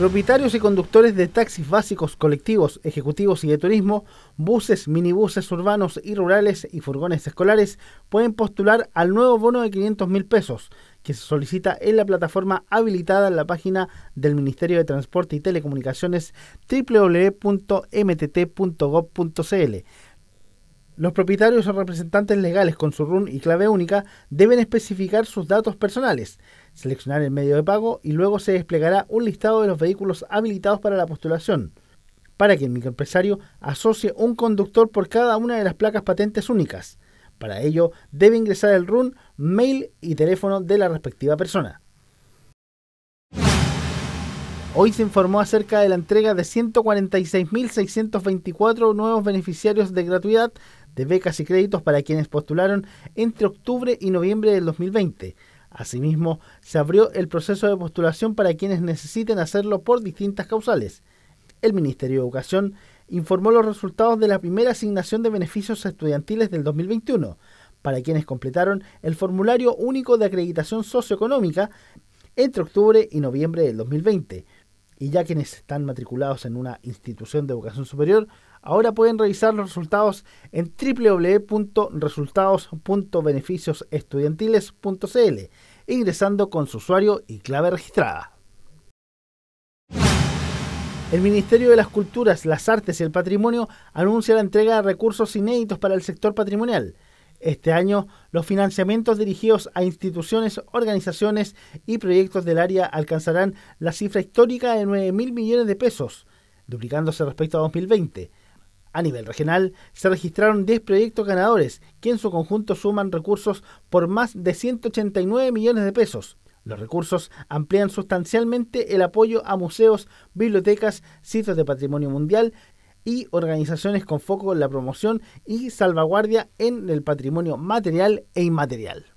Propietarios y conductores de taxis básicos, colectivos, ejecutivos y de turismo, buses, minibuses urbanos y rurales y furgones escolares pueden postular al nuevo bono de 500 mil pesos que se solicita en la plataforma habilitada en la página del Ministerio de Transporte y Telecomunicaciones www.mtt.gov.cl los propietarios o representantes legales con su RUN y clave única deben especificar sus datos personales, seleccionar el medio de pago y luego se desplegará un listado de los vehículos habilitados para la postulación, para que el microempresario asocie un conductor por cada una de las placas patentes únicas. Para ello, debe ingresar el RUN, mail y teléfono de la respectiva persona. Hoy se informó acerca de la entrega de 146.624 nuevos beneficiarios de gratuidad de becas y créditos para quienes postularon entre octubre y noviembre del 2020. Asimismo, se abrió el proceso de postulación para quienes necesiten hacerlo por distintas causales. El Ministerio de Educación informó los resultados de la primera asignación de beneficios estudiantiles del 2021 para quienes completaron el formulario único de acreditación socioeconómica entre octubre y noviembre del 2020 y ya quienes están matriculados en una institución de educación superior, ahora pueden revisar los resultados en www.resultados.beneficiosestudiantiles.cl, ingresando con su usuario y clave registrada. El Ministerio de las Culturas, las Artes y el Patrimonio anuncia la entrega de recursos inéditos para el sector patrimonial. Este año, los financiamientos dirigidos a instituciones, organizaciones y proyectos del área alcanzarán la cifra histórica de 9 mil millones de pesos, duplicándose respecto a 2020. A nivel regional, se registraron 10 proyectos ganadores, que en su conjunto suman recursos por más de 189 millones de pesos. Los recursos amplían sustancialmente el apoyo a museos, bibliotecas, sitios de patrimonio mundial y organizaciones con foco en la promoción y salvaguardia en el patrimonio material e inmaterial.